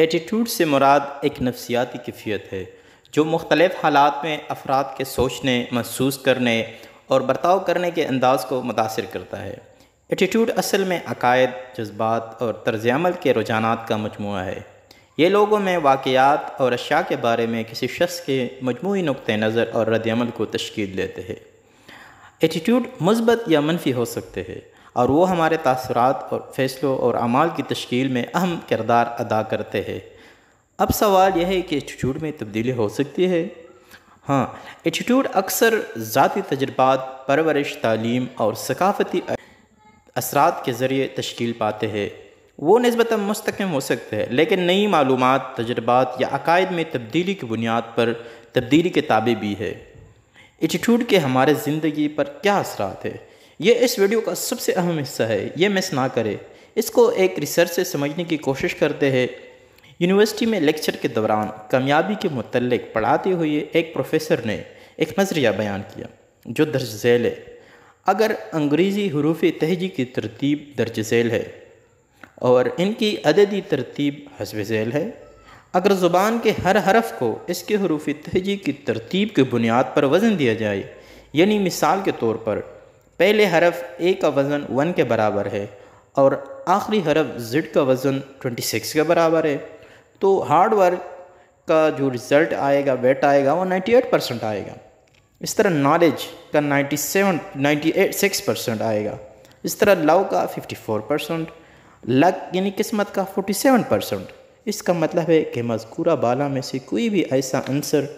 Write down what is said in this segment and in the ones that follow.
attitude से मुराद एक नफसियाती कैफियत है जो मुख्तलिफ़ हालात में अफराद के सोचने महसूस करने और बर्ताव करने के अंदाज को मुतासर करता है एटीट्यूड असल में अकायद जज्बात और तर्ज अमल के रुझाना का मजमू है ये लोगों में वाकयात और अशा के बारे में किसी शख्स के मजमू नुक़ नज़र और रद्दमल को तश्कील देते हैं एटीट्यूड مثبت या मनफी हो सकते हैं और वो हमारे तसरत और फैसलों और अमाल की तश्कील में अहम किरदार अदा करते हैं अब सवाल यह है कि एटीट्यूड में तब्दीली हो सकती है हाँ एटीट्यूड अक्सर ज़ाती तजर्बात परवरिश तालीम और सकाफती असरात के ज़रिए तश्कील पाते हैं वो नस्बता मस्तकम हो सकते हैं लेकिन नई मालूम तजर्बात या अकायद में तब्दीली की बुनियाद पर तब्दीली के ताबे भी है एटीट्यूड के हमारे ज़िंदगी पर क्या असरात है ये इस वीडियो का सबसे अहम हिस्सा है ये मिस ना करें इसको एक रिसर्च से समझने की कोशिश करते हैं यूनिवर्सिटी में लेक्चर के दौरान कामयाबी के मतलब पढ़ाते हुए एक प्रोफेसर ने एक नज़रिया बयान किया जो दर्ज झेल है अगर अंग्रेज़ी हरूफ तहजी की तरतीब दर्ज झेल है और इनकी अददी तरतीब हसब झेल है अगर ज़ुबान के हर हरफ को इसके हरूफ तहजी की तरतीब के बुनियाद पर वज़न दिया जाए यानी मिसाल के तौर पर पहले हरफ ए का वज़न वन के बराबर है और आखिरी हरफ जेड का वज़न ट्वेंटी सिक्स के बराबर है तो हार्ड वर्क का जो रिज़ल्ट आएगा वेट आएगा वो नाइन्टी एट परसेंट आएगा इस तरह नॉलेज का ninety seven ninety eight six percent आएगा इस तरह लव का फिफ्टी फोर परसेंट लक यानी किस्मत का फोर्टी सेवन परसेंट इसका मतलब है कि मजकूरा बाला में से कोई भी ऐसा आंसर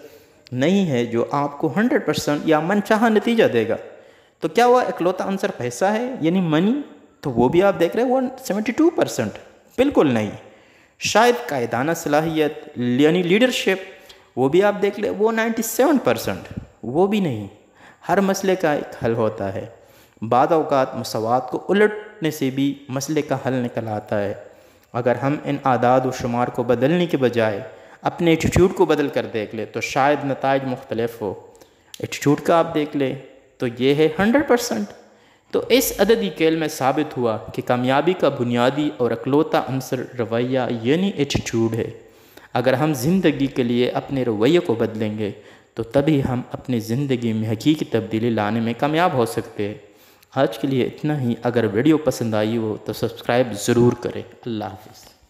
नहीं है जो आपको हंड्रेड परसेंट या मनचाहा नतीजा देगा तो क्या हुआ इकलौता आंसर पैसा है यानी मनी तो वो भी आप देख रहे हैं वन सेवेंटी टू परसेंट बिल्कुल नहीं शायद कायदाना सलाहियत यानी लीडरशिप वो भी आप देख ले वो नाइन्टी सेवन परसेंट वो भी नहीं हर मसले का एक हल होता है बाद अवकात मसवाद को उलटने से भी मसले का हल निकल आता है अगर हम इन आदाद व शुमार को बदलने के बजाय अपने एटीट्यूड को बदल कर देख ले तो शायद नतज मुख्तलफ हो एटीट्यूड का आप देख ले तो ये है हंड्रेड परसेंट तो इस अददी केल में साबित हुआ कि कामयाबी का बुनियादी और अकलौता अंसर रवैया यानी एटीट्यूड है अगर हम ज़िंदगी के लिए अपने रवैये को बदलेंगे तो तभी हम अपनी ज़िंदगी में हकीकी तब्दीली लाने में कामयाब हो सकते हैं आज के लिए इतना ही अगर वीडियो पसंद आई हो तो सब्सक्राइब ज़रूर करें अल्लाह हाफिज़